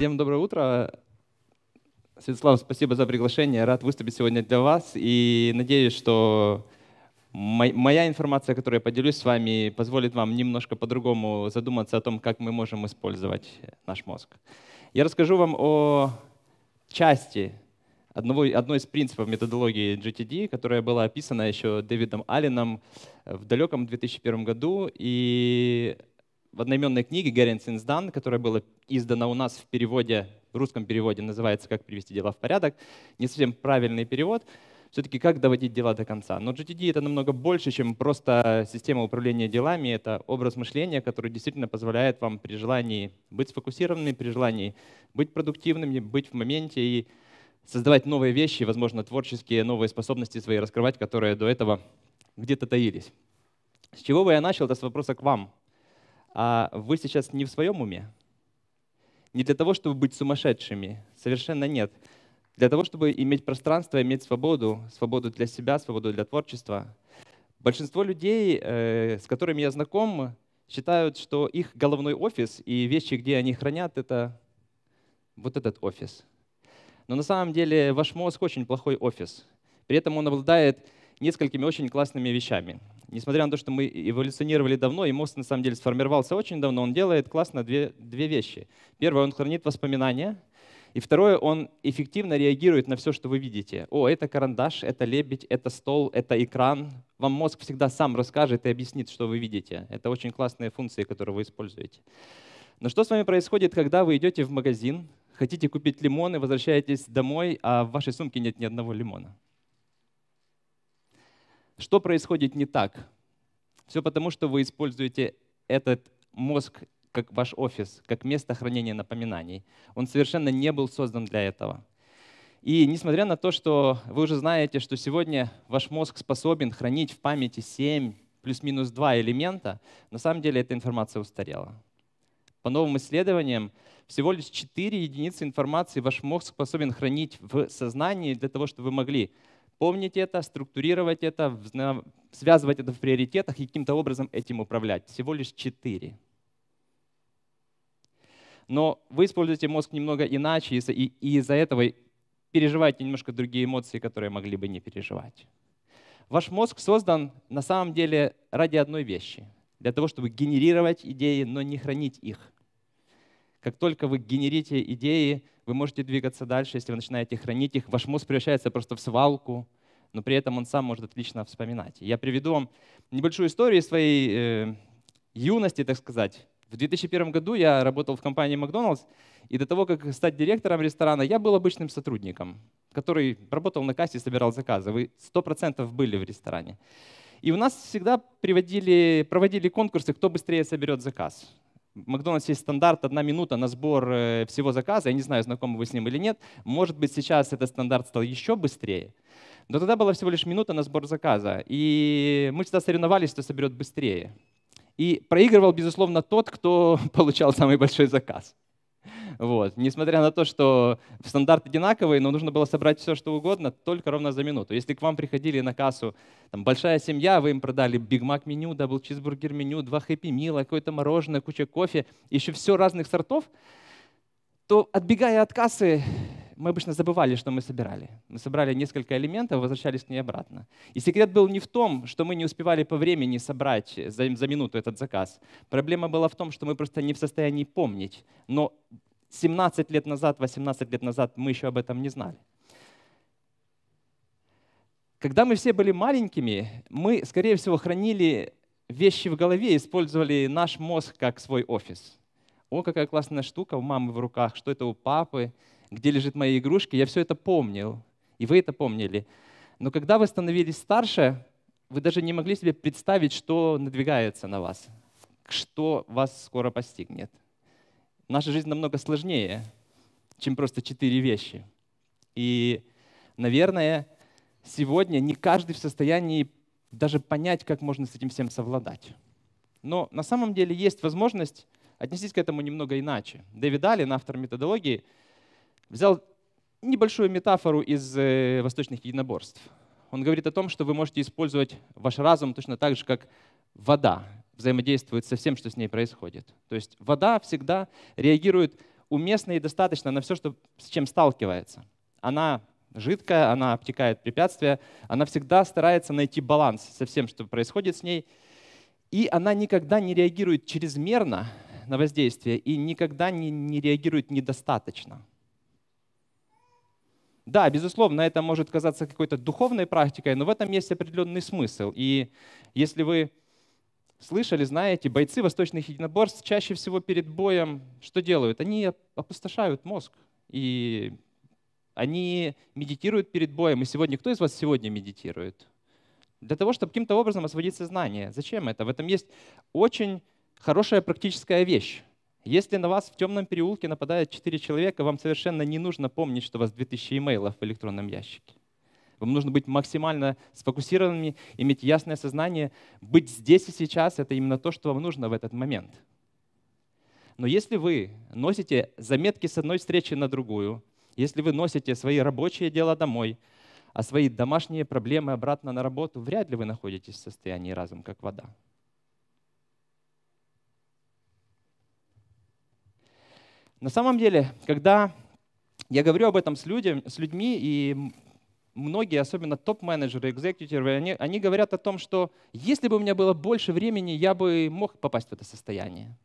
Всем доброе утро. Светлана, спасибо за приглашение. Рад выступить сегодня для вас. И надеюсь, что моя информация, которую я поделюсь с вами, позволит вам немножко по-другому задуматься о том, как мы можем использовать наш мозг. Я расскажу вам о части одного, одной из принципов методологии GTD, которая была описана еще Дэвидом Алленом в далеком 2001 году. И в одноименной книге Герен Синздан, которая была издана у нас в переводе, в русском переводе называется «Как привести дела в порядок», не совсем правильный перевод, все-таки как доводить дела до конца. Но GTD — это намного больше, чем просто система управления делами. Это образ мышления, который действительно позволяет вам при желании быть сфокусированными, при желании быть продуктивными, быть в моменте и создавать новые вещи, возможно, творческие новые способности свои раскрывать, которые до этого где-то таились. С чего бы я начал, это с вопроса к вам а вы сейчас не в своем уме. Не для того, чтобы быть сумасшедшими, совершенно нет. Для того, чтобы иметь пространство, иметь свободу, свободу для себя, свободу для творчества. Большинство людей, э, с которыми я знаком, считают, что их головной офис и вещи, где они хранят, это вот этот офис. Но на самом деле ваш мозг очень плохой офис. При этом он обладает несколькими очень классными вещами несмотря на то, что мы эволюционировали давно, и мозг на самом деле сформировался очень давно, он делает классно две, две вещи. Первое, он хранит воспоминания, и второе, он эффективно реагирует на все, что вы видите. О, это карандаш, это лебедь, это стол, это экран. Вам мозг всегда сам расскажет и объяснит, что вы видите. Это очень классные функции, которые вы используете. Но что с вами происходит, когда вы идете в магазин, хотите купить лимоны, возвращаетесь домой, а в вашей сумке нет ни одного лимона? Что происходит не так? Все потому, что вы используете этот мозг как ваш офис, как место хранения напоминаний. Он совершенно не был создан для этого. И несмотря на то, что вы уже знаете, что сегодня ваш мозг способен хранить в памяти 7 плюс-минус 2 элемента, на самом деле эта информация устарела. По новым исследованиям, всего лишь 4 единицы информации ваш мозг способен хранить в сознании для того, чтобы вы могли помнить это, структурировать это, связывать это в приоритетах и каким-то образом этим управлять. Всего лишь четыре. Но вы используете мозг немного иначе, и из-за этого переживаете немножко другие эмоции, которые могли бы не переживать. Ваш мозг создан на самом деле ради одной вещи. Для того, чтобы генерировать идеи, но не хранить их. Как только вы генерите идеи, вы можете двигаться дальше, если вы начинаете хранить их. Ваш мозг превращается просто в свалку, но при этом он сам может отлично вспоминать. Я приведу вам небольшую историю из своей э, юности, так сказать. В 2001 году я работал в компании Макдоналдс, и до того, как стать директором ресторана, я был обычным сотрудником, который работал на кассе и собирал заказы. Вы 100% были в ресторане. И у нас всегда приводили, проводили конкурсы, кто быстрее соберет заказ. Макдональдс есть стандарт одна минута на сбор э, всего заказа. Я не знаю, знакомы вы с ним или нет. Может быть, сейчас этот стандарт стал еще быстрее. Но тогда была всего лишь минута на сбор заказа. И мы всегда соревновались, кто соберет быстрее. И проигрывал, безусловно, тот, кто получал самый большой заказ. Вот. Несмотря на то, что стандарт одинаковый, но нужно было собрать все, что угодно, только ровно за минуту. Если к вам приходили на кассу там, большая семья, вы им продали Биг Мак меню, дабл чизбургер меню, два хэппи мила, какое-то мороженое, куча кофе, еще все разных сортов, то отбегая от кассы, мы обычно забывали, что мы собирали. Мы собрали несколько элементов, возвращались к ней обратно. И секрет был не в том, что мы не успевали по времени собрать за, за минуту этот заказ. Проблема была в том, что мы просто не в состоянии помнить. Но 17 лет назад, 18 лет назад мы еще об этом не знали. Когда мы все были маленькими, мы, скорее всего, хранили вещи в голове, использовали наш мозг как свой офис. О, какая классная штука у мамы в руках, что это у папы, где лежат мои игрушки. Я все это помнил, и вы это помнили. Но когда вы становились старше, вы даже не могли себе представить, что надвигается на вас, что вас скоро постигнет. Наша жизнь намного сложнее, чем просто четыре вещи. И, наверное, сегодня не каждый в состоянии даже понять, как можно с этим всем совладать. Но на самом деле есть возможность отнестись к этому немного иначе. Дэвид Аллен, автор методологии, взял небольшую метафору из э, восточных единоборств. Он говорит о том, что вы можете использовать ваш разум точно так же, как вода взаимодействует со всем, что с ней происходит. То есть вода всегда реагирует уместно и достаточно на все, что, с чем сталкивается. Она жидкая, она обтекает препятствия, она всегда старается найти баланс со всем, что происходит с ней, и она никогда не реагирует чрезмерно на воздействие и никогда не, не реагирует недостаточно. Да, безусловно, это может казаться какой-то духовной практикой, но в этом есть определенный смысл. И если вы слышали, знаете, бойцы восточных единоборств чаще всего перед боем что делают? Они опустошают мозг, и они медитируют перед боем. И сегодня кто из вас сегодня медитирует? Для того, чтобы каким-то образом освободить сознание. Зачем это? В этом есть очень хорошая практическая вещь. Если на вас в темном переулке нападают 4 человека, вам совершенно не нужно помнить, что у вас 2000 имейлов в электронном ящике. Вам нужно быть максимально сфокусированными, иметь ясное сознание. Быть здесь и сейчас — это именно то, что вам нужно в этот момент. Но если вы носите заметки с одной встречи на другую, если вы носите свои рабочие дела домой, а свои домашние проблемы обратно на работу, вряд ли вы находитесь в состоянии разум, как вода. На самом деле, когда я говорю об этом с, людям, с людьми, и многие, особенно топ-менеджеры, экзекьюторы, они, они говорят о том, что если бы у меня было больше времени, я бы мог попасть в это состояние.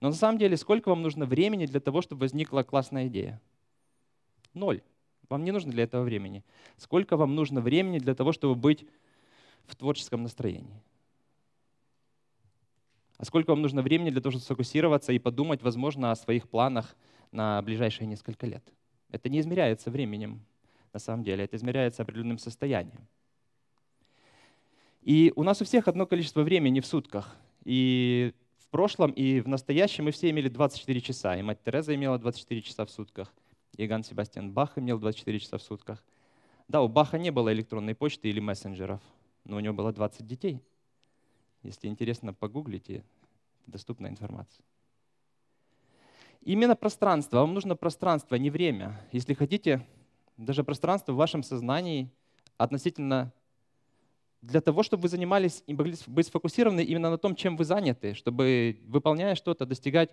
Но на самом деле, сколько вам нужно времени для того, чтобы возникла классная идея? Ноль. Вам не нужно для этого времени. Сколько вам нужно времени для того, чтобы быть в творческом настроении? А сколько вам нужно времени для того, чтобы сфокусироваться и подумать, возможно, о своих планах на ближайшие несколько лет? Это не измеряется временем на самом деле. Это измеряется определенным состоянием. И у нас у всех одно количество времени в сутках. И в прошлом, и в настоящем мы все имели 24 часа. И мать Тереза имела 24 часа в сутках. И Иоганн Себастьян Бах имел 24 часа в сутках. Да, у Баха не было электронной почты или мессенджеров, но у него было 20 детей. Если интересно, погуглите, доступная информация. Именно пространство. Вам нужно пространство, а не время. Если хотите даже пространство в вашем сознании относительно для того, чтобы вы занимались и могли быть сфокусированы именно на том, чем вы заняты, чтобы, выполняя что-то, достигать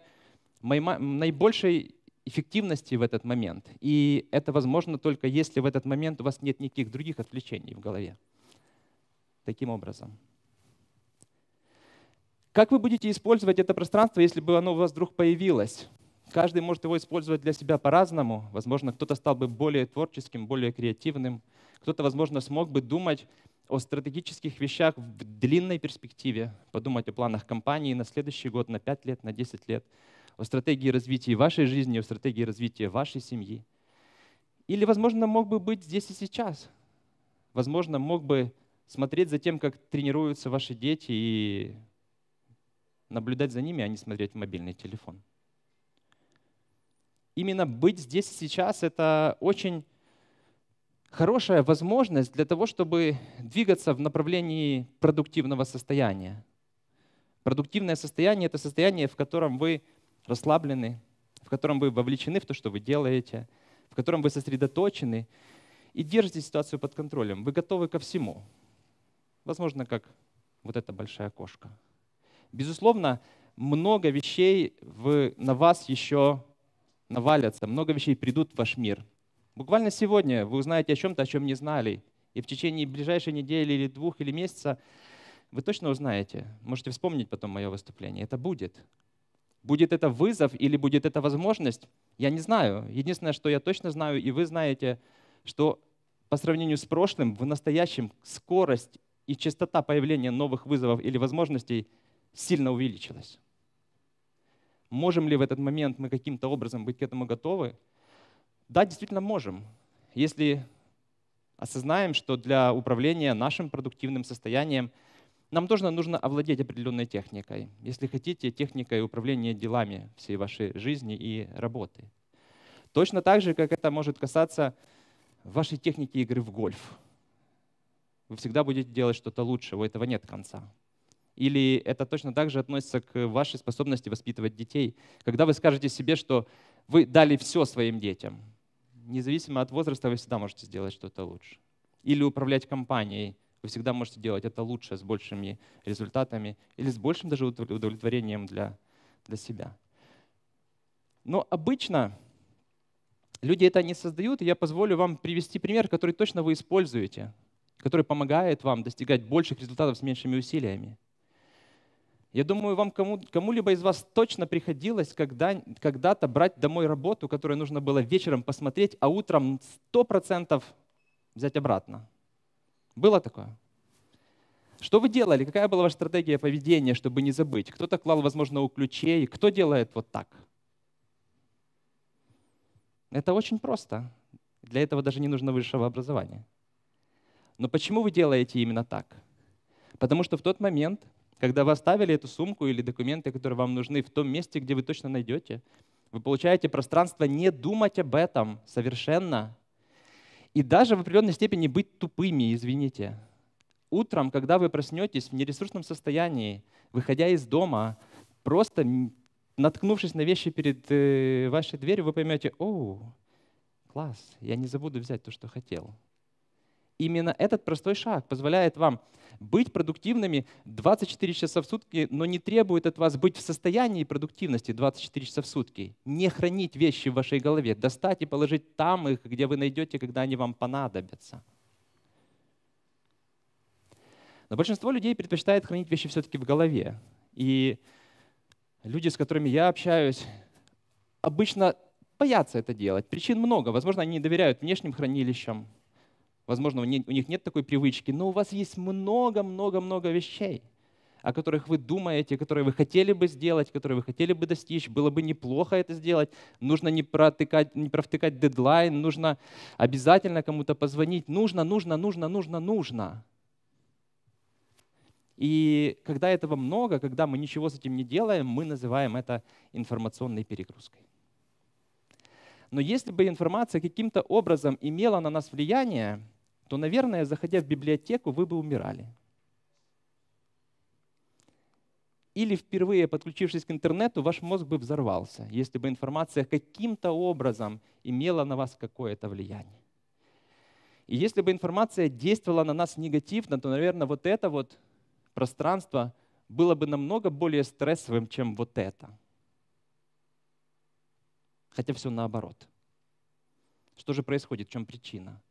наибольшей эффективности в этот момент. И это возможно только если в этот момент у вас нет никаких других отвлечений в голове. Таким образом. Как вы будете использовать это пространство, если бы оно у вас вдруг появилось? Каждый может его использовать для себя по-разному. Возможно, кто-то стал бы более творческим, более креативным. Кто-то, возможно, смог бы думать о стратегических вещах в длинной перспективе, подумать о планах компании на следующий год, на 5 лет, на 10 лет, о стратегии развития вашей жизни, о стратегии развития вашей семьи. Или, возможно, мог бы быть здесь и сейчас. Возможно, мог бы смотреть за тем, как тренируются ваши дети и наблюдать за ними, а не смотреть в мобильный телефон именно быть здесь сейчас — это очень хорошая возможность для того, чтобы двигаться в направлении продуктивного состояния. Продуктивное состояние — это состояние, в котором вы расслаблены, в котором вы вовлечены в то, что вы делаете, в котором вы сосредоточены и держите ситуацию под контролем. Вы готовы ко всему. Возможно, как вот эта большая кошка. Безусловно, много вещей вы, на вас еще навалятся, много вещей придут в ваш мир. Буквально сегодня вы узнаете о чем-то, о чем не знали. И в течение ближайшей недели или двух или месяца вы точно узнаете. Можете вспомнить потом мое выступление. Это будет. Будет это вызов или будет это возможность, я не знаю. Единственное, что я точно знаю, и вы знаете, что по сравнению с прошлым, в настоящем скорость и частота появления новых вызовов или возможностей сильно увеличилась. Можем ли в этот момент мы каким-то образом быть к этому готовы? Да, действительно можем. Если осознаем, что для управления нашим продуктивным состоянием нам тоже нужно овладеть определенной техникой. Если хотите, техникой управления делами всей вашей жизни и работы. Точно так же, как это может касаться вашей техники игры в гольф. Вы всегда будете делать что-то лучше, у этого нет конца. Или это точно так же относится к вашей способности воспитывать детей? Когда вы скажете себе, что вы дали все своим детям, независимо от возраста, вы всегда можете сделать что-то лучше. Или управлять компанией, вы всегда можете делать это лучше, с большими результатами или с большим даже удовлетворением для, для себя. Но обычно люди это не создают, и я позволю вам привести пример, который точно вы используете, который помогает вам достигать больших результатов с меньшими усилиями. Я думаю, вам кому, кому-либо из вас точно приходилось когда, когда-то брать домой работу, которую нужно было вечером посмотреть, а утром 100% взять обратно. Было такое? Что вы делали? Какая была ваша стратегия поведения, чтобы не забыть? Кто-то клал, возможно, у ключей. Кто делает вот так? Это очень просто. Для этого даже не нужно высшего образования. Но почему вы делаете именно так? Потому что в тот момент когда вы оставили эту сумку или документы, которые вам нужны, в том месте, где вы точно найдете, вы получаете пространство не думать об этом совершенно. И даже в определенной степени быть тупыми, извините. Утром, когда вы проснетесь в нересурсном состоянии, выходя из дома, просто наткнувшись на вещи перед э, вашей дверью, вы поймете, о, класс, я не забуду взять то, что хотел. Именно этот простой шаг позволяет вам быть продуктивными 24 часа в сутки, но не требует от вас быть в состоянии продуктивности 24 часа в сутки. Не хранить вещи в вашей голове, достать и положить там их, где вы найдете, когда они вам понадобятся. Но большинство людей предпочитает хранить вещи все-таки в голове. И люди, с которыми я общаюсь, обычно боятся это делать. Причин много. Возможно, они не доверяют внешним хранилищам, Возможно, у них нет такой привычки, но у вас есть много-много-много вещей, о которых вы думаете, которые вы хотели бы сделать, которые вы хотели бы достичь. Было бы неплохо это сделать. Нужно не, протыкать, не провтыкать дедлайн, нужно обязательно кому-то позвонить. Нужно, нужно, нужно, нужно, нужно. И когда этого много, когда мы ничего с этим не делаем, мы называем это информационной перегрузкой. Но если бы информация каким-то образом имела на нас влияние, то, наверное, заходя в библиотеку, вы бы умирали. Или впервые подключившись к интернету, ваш мозг бы взорвался, если бы информация каким-то образом имела на вас какое-то влияние. И если бы информация действовала на нас негативно, то, наверное, вот это вот пространство было бы намного более стрессовым, чем вот это. Хотя все наоборот. Что же происходит? В чем причина?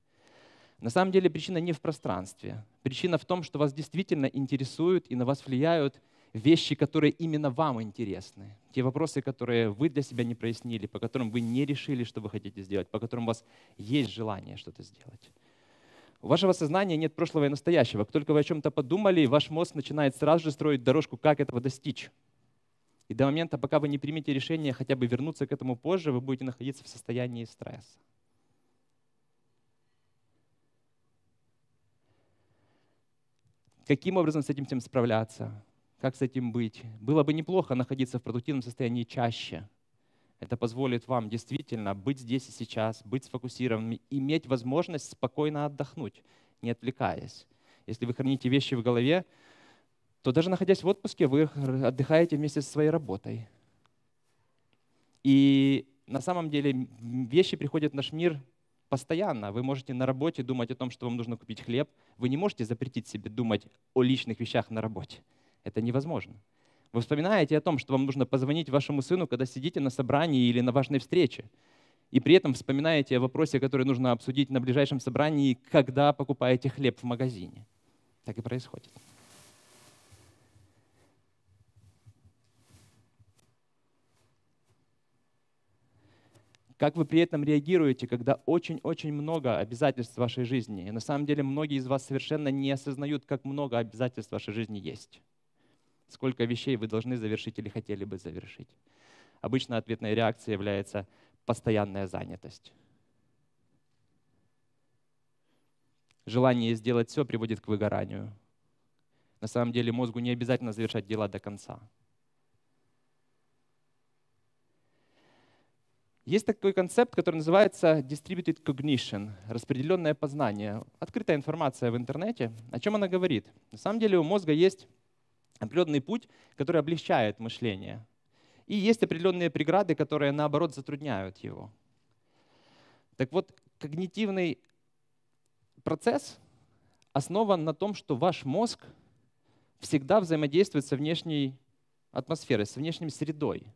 На самом деле причина не в пространстве. Причина в том, что вас действительно интересуют и на вас влияют вещи, которые именно вам интересны. Те вопросы, которые вы для себя не прояснили, по которым вы не решили, что вы хотите сделать, по которым у вас есть желание что-то сделать. У вашего сознания нет прошлого и настоящего. Как только вы о чем-то подумали, ваш мозг начинает сразу же строить дорожку, как этого достичь. И до момента, пока вы не примете решение хотя бы вернуться к этому позже, вы будете находиться в состоянии стресса. каким образом с этим всем справляться, как с этим быть. Было бы неплохо находиться в продуктивном состоянии чаще. Это позволит вам действительно быть здесь и сейчас, быть сфокусированными, иметь возможность спокойно отдохнуть, не отвлекаясь. Если вы храните вещи в голове, то даже находясь в отпуске, вы отдыхаете вместе со своей работой. И на самом деле вещи приходят в наш мир постоянно. Вы можете на работе думать о том, что вам нужно купить хлеб. Вы не можете запретить себе думать о личных вещах на работе. Это невозможно. Вы вспоминаете о том, что вам нужно позвонить вашему сыну, когда сидите на собрании или на важной встрече. И при этом вспоминаете о вопросе, который нужно обсудить на ближайшем собрании, когда покупаете хлеб в магазине. Так и происходит. Как вы при этом реагируете, когда очень-очень много обязательств в вашей жизни? И на самом деле многие из вас совершенно не осознают, как много обязательств в вашей жизни есть. Сколько вещей вы должны завершить или хотели бы завершить. Обычно ответной реакцией является постоянная занятость. Желание сделать все приводит к выгоранию. На самом деле мозгу не обязательно завершать дела до конца. Есть такой концепт, который называется distributed cognition, распределенное познание. Открытая информация в интернете. О чем она говорит? На самом деле у мозга есть определенный путь, который облегчает мышление. И есть определенные преграды, которые, наоборот, затрудняют его. Так вот, когнитивный процесс основан на том, что ваш мозг всегда взаимодействует со внешней атмосферой, со внешней средой,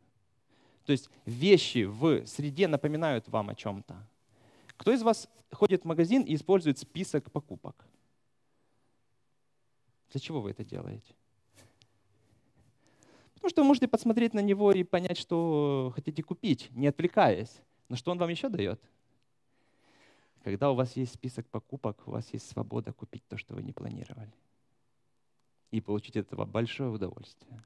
то есть вещи в среде напоминают вам о чем-то. Кто из вас ходит в магазин и использует список покупок? Для чего вы это делаете? Потому что вы можете посмотреть на него и понять, что хотите купить, не отвлекаясь. Но что он вам еще дает? Когда у вас есть список покупок, у вас есть свобода купить то, что вы не планировали. И получить от этого большое удовольствие.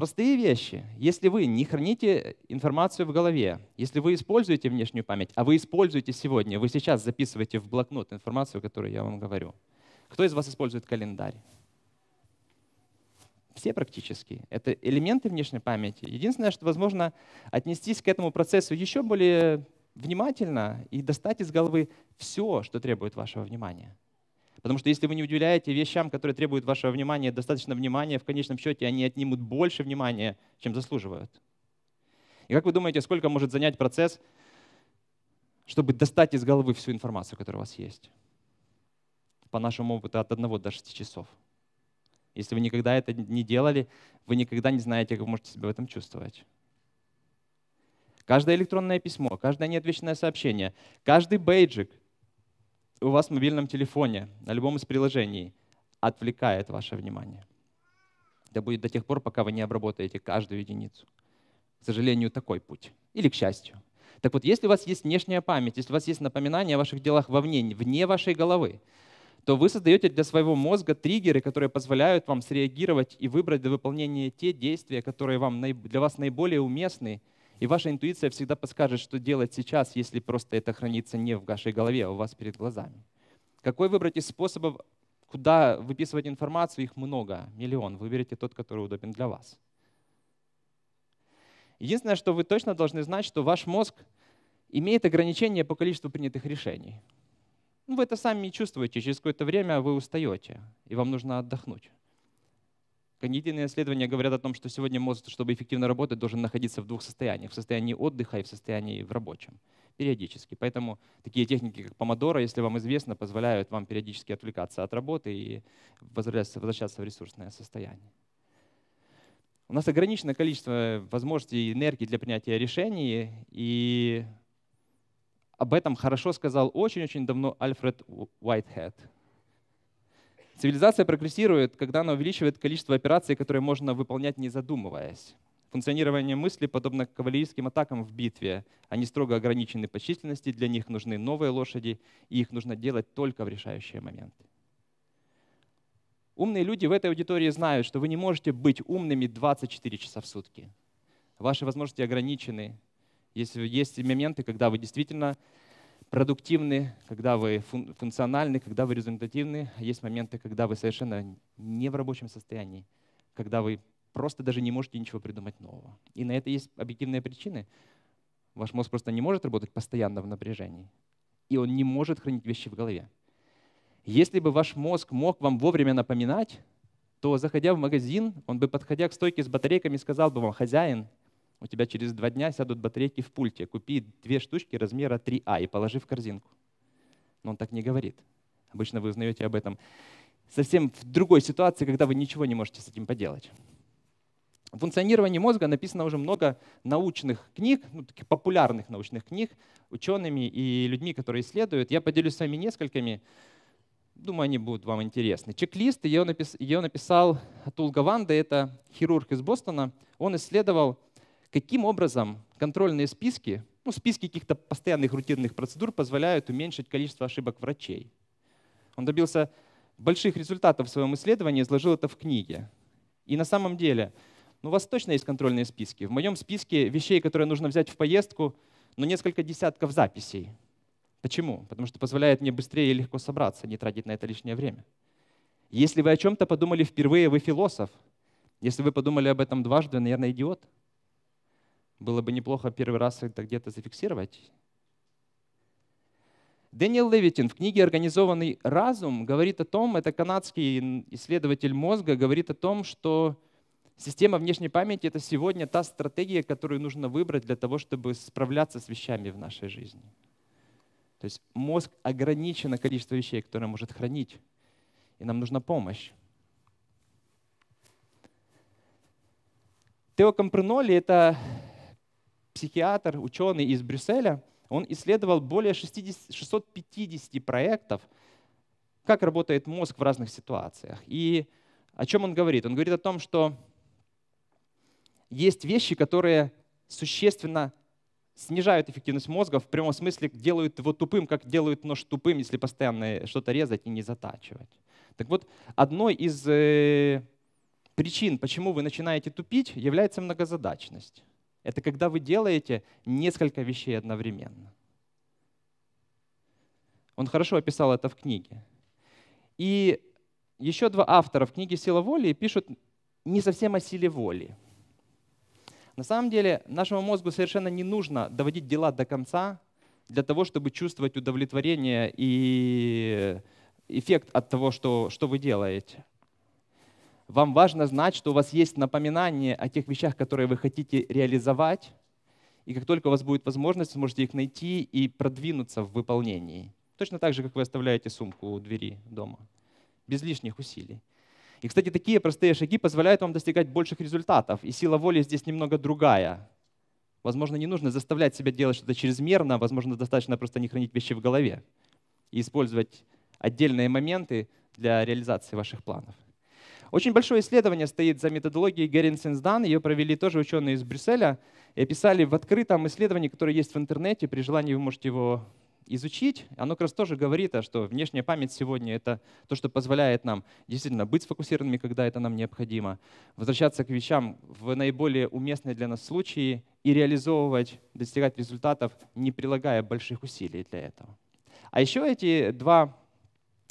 Простые вещи. Если вы не храните информацию в голове, если вы используете внешнюю память, а вы используете сегодня, вы сейчас записываете в блокнот информацию, которую я вам говорю. Кто из вас использует календарь? Все практически. Это элементы внешней памяти. Единственное, что возможно отнестись к этому процессу еще более внимательно и достать из головы все, что требует вашего внимания. Потому что если вы не уделяете вещам, которые требуют вашего внимания, достаточно внимания, в конечном счете они отнимут больше внимания, чем заслуживают. И как вы думаете, сколько может занять процесс, чтобы достать из головы всю информацию, которая у вас есть? По нашему опыту от одного до шести часов. Если вы никогда это не делали, вы никогда не знаете, как вы можете себя в этом чувствовать. Каждое электронное письмо, каждое неотвеченное сообщение, каждый бейджик, у вас в мобильном телефоне, на любом из приложений, отвлекает ваше внимание. Это будет до тех пор, пока вы не обработаете каждую единицу. К сожалению, такой путь. Или к счастью. Так вот, если у вас есть внешняя память, если у вас есть напоминание о ваших делах вовне, вне вашей головы, то вы создаете для своего мозга триггеры, которые позволяют вам среагировать и выбрать для выполнения те действия, которые вам, для вас наиболее уместны и ваша интуиция всегда подскажет, что делать сейчас, если просто это хранится не в вашей голове, а у вас перед глазами. Какой выбрать из способов, куда выписывать информацию? Их много, миллион. Выберите тот, который удобен для вас. Единственное, что вы точно должны знать, что ваш мозг имеет ограничения по количеству принятых решений. Ну, вы это сами чувствуете, через какое-то время вы устаете, и вам нужно отдохнуть. Когнитивные исследования говорят о том, что сегодня мозг, чтобы эффективно работать, должен находиться в двух состояниях. В состоянии отдыха и в состоянии в рабочем. Периодически. Поэтому такие техники, как помодоро, если вам известно, позволяют вам периодически отвлекаться от работы и возвращаться в ресурсное состояние. У нас ограниченное количество возможностей и энергии для принятия решений, и об этом хорошо сказал очень-очень давно Альфред Уайтхед, Цивилизация прогрессирует, когда она увеличивает количество операций, которые можно выполнять, не задумываясь. Функционирование мысли подобно кавалерийским атакам в битве. Они строго ограничены по численности, для них нужны новые лошади, и их нужно делать только в решающие моменты. Умные люди в этой аудитории знают, что вы не можете быть умными 24 часа в сутки. Ваши возможности ограничены. Есть, есть моменты, когда вы действительно продуктивны, когда вы функциональны, когда вы результативны. Есть моменты, когда вы совершенно не в рабочем состоянии, когда вы просто даже не можете ничего придумать нового. И на это есть объективные причины. Ваш мозг просто не может работать постоянно в напряжении, и он не может хранить вещи в голове. Если бы ваш мозг мог вам вовремя напоминать, то, заходя в магазин, он бы, подходя к стойке с батарейками, сказал бы вам, хозяин, у тебя через два дня сядут батарейки в пульте. Купи две штучки размера 3А и положи в корзинку. Но он так не говорит. Обычно вы узнаете об этом совсем в другой ситуации, когда вы ничего не можете с этим поделать. О функционировании мозга написано уже много научных книг, ну, таких популярных научных книг, учеными и людьми, которые исследуют. Я поделюсь с вами несколькими. Думаю, они будут вам интересны. Чек-лист, ее, напис... ее написал Атул Гаванда, это хирург из Бостона. Он исследовал Каким образом контрольные списки, ну, списки каких-то постоянных рутинных процедур позволяют уменьшить количество ошибок врачей? Он добился больших результатов в своем исследовании, изложил это в книге. И на самом деле, ну, у вас точно есть контрольные списки. В моем списке вещей, которые нужно взять в поездку, ну, несколько десятков записей. Почему? Потому что позволяет мне быстрее и легко собраться, не тратить на это лишнее время. Если вы о чем-то подумали впервые, вы философ. Если вы подумали об этом дважды, вы, наверное, идиот. Было бы неплохо первый раз это где-то зафиксировать. Дэниел Левитин в книге «Организованный разум» говорит о том, это канадский исследователь мозга, говорит о том, что система внешней памяти — это сегодня та стратегия, которую нужно выбрать для того, чтобы справляться с вещами в нашей жизни. То есть мозг ограничено количество вещей, которые может хранить, и нам нужна помощь. Тео Компреноли — это психиатр, ученый из Брюсселя, он исследовал более 60, 650 проектов, как работает мозг в разных ситуациях. И о чем он говорит? Он говорит о том, что есть вещи, которые существенно снижают эффективность мозга, в прямом смысле делают его тупым, как делают нож тупым, если постоянно что-то резать и не затачивать. Так вот, одной из э, причин, почему вы начинаете тупить, является многозадачность. Это когда вы делаете несколько вещей одновременно. Он хорошо описал это в книге. И еще два автора в книге «Сила воли» пишут не совсем о силе воли. На самом деле нашему мозгу совершенно не нужно доводить дела до конца для того, чтобы чувствовать удовлетворение и эффект от того, что, что вы делаете. Вам важно знать, что у вас есть напоминание о тех вещах, которые вы хотите реализовать, и как только у вас будет возможность, вы сможете их найти и продвинуться в выполнении. Точно так же, как вы оставляете сумку у двери дома, без лишних усилий. И, кстати, такие простые шаги позволяют вам достигать больших результатов, и сила воли здесь немного другая. Возможно, не нужно заставлять себя делать что-то чрезмерно, возможно, достаточно просто не хранить вещи в голове и использовать отдельные моменты для реализации ваших планов. Очень большое исследование стоит за методологией Геринсенсдан. Ее провели тоже ученые из Брюсселя и описали в открытом исследовании, которое есть в интернете. При желании вы можете его изучить. Оно как раз тоже говорит, что внешняя память сегодня — это то, что позволяет нам действительно быть сфокусированными, когда это нам необходимо, возвращаться к вещам в наиболее уместные для нас случаи и реализовывать, достигать результатов, не прилагая больших усилий для этого. А еще эти два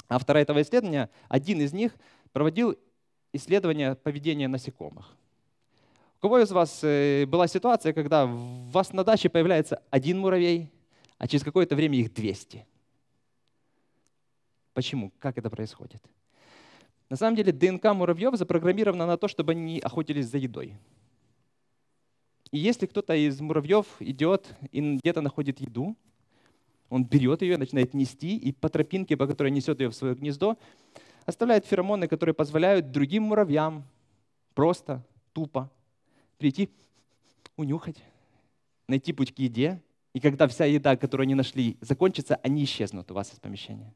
автора этого исследования, один из них проводил исследование поведения насекомых. У кого из вас э, была ситуация, когда у вас на даче появляется один муравей, а через какое-то время их 200? Почему? Как это происходит? На самом деле ДНК муравьев запрограммирована на то, чтобы они охотились за едой. И если кто-то из муравьев идет и где-то находит еду, он берет ее, начинает нести, и по тропинке, по которой несет ее в свое гнездо, оставляет феромоны, которые позволяют другим муравьям просто, тупо прийти, унюхать, найти путь к еде, и когда вся еда, которую они нашли, закончится, они исчезнут у вас из помещения.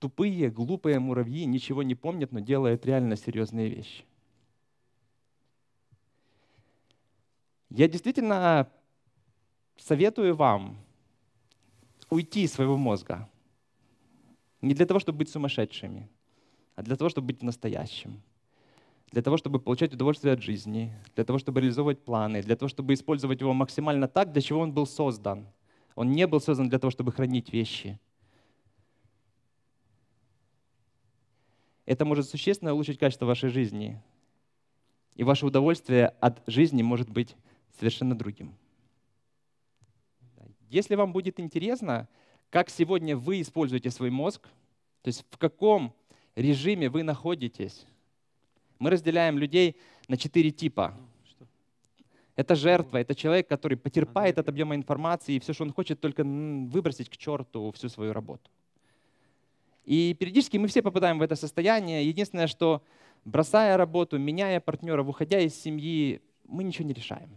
Тупые, глупые муравьи ничего не помнят, но делают реально серьезные вещи. Я действительно советую вам уйти из своего мозга – не для того, чтобы быть сумасшедшими, а для того, чтобы быть настоящим. Для того, чтобы получать удовольствие от жизни, для того, чтобы реализовывать планы, для того, чтобы использовать его максимально так, для чего он был создан. Он не был создан для того, чтобы хранить вещи. Это может существенно улучшить качество вашей жизни. И ваше удовольствие от жизни может быть совершенно другим. Если вам будет интересно, как сегодня вы используете свой мозг, то есть в каком режиме вы находитесь. Мы разделяем людей на четыре типа. Ну, это жертва, ну, это человек, который потерпает от объема информации, и все, что он хочет, только выбросить к черту всю свою работу. И периодически мы все попадаем в это состояние. Единственное, что бросая работу, меняя партнера, выходя из семьи, мы ничего не решаем.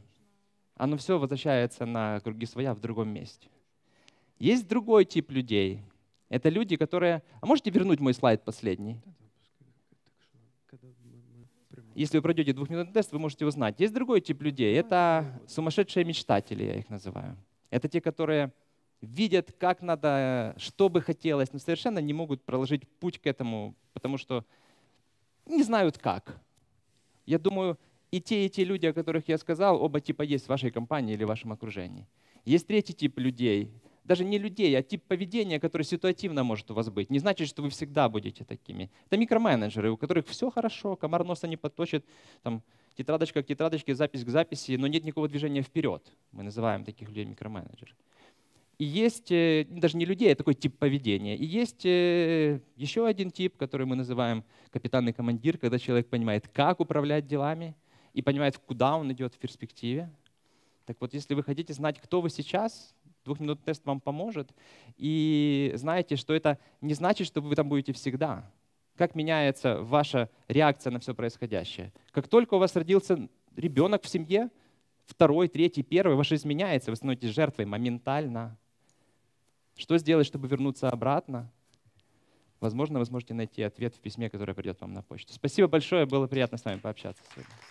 Оно все возвращается на круги своя в другом месте. Есть другой тип людей — это люди, которые... А можете вернуть мой слайд последний? Если вы пройдете двухминутный тест, вы можете узнать. Есть другой тип людей. Это сумасшедшие мечтатели, я их называю. Это те, которые видят, как надо, что бы хотелось, но совершенно не могут проложить путь к этому, потому что не знают как. Я думаю, и те, и те люди, о которых я сказал, оба типа есть в вашей компании или в вашем окружении. Есть третий тип людей, даже не людей, а тип поведения, который ситуативно может у вас быть. Не значит, что вы всегда будете такими. Это микроменеджеры, у которых все хорошо, комар носа не подточит, там, тетрадочка к тетрадочке, запись к записи, но нет никакого движения вперед. Мы называем таких людей микроменеджеры. И есть, э, даже не людей, а такой тип поведения. И есть э, еще один тип, который мы называем капитан командир, когда человек понимает, как управлять делами и понимает, куда он идет в перспективе. Так вот, если вы хотите знать, кто вы сейчас, Двухминутный тест вам поможет. И знаете, что это не значит, что вы там будете всегда. Как меняется ваша реакция на все происходящее? Как только у вас родился ребенок в семье, второй, третий, первый, ваше изменяется, вы становитесь жертвой моментально. Что сделать, чтобы вернуться обратно? Возможно, вы сможете найти ответ в письме, которое придет вам на почту. Спасибо большое, было приятно с вами пообщаться сегодня.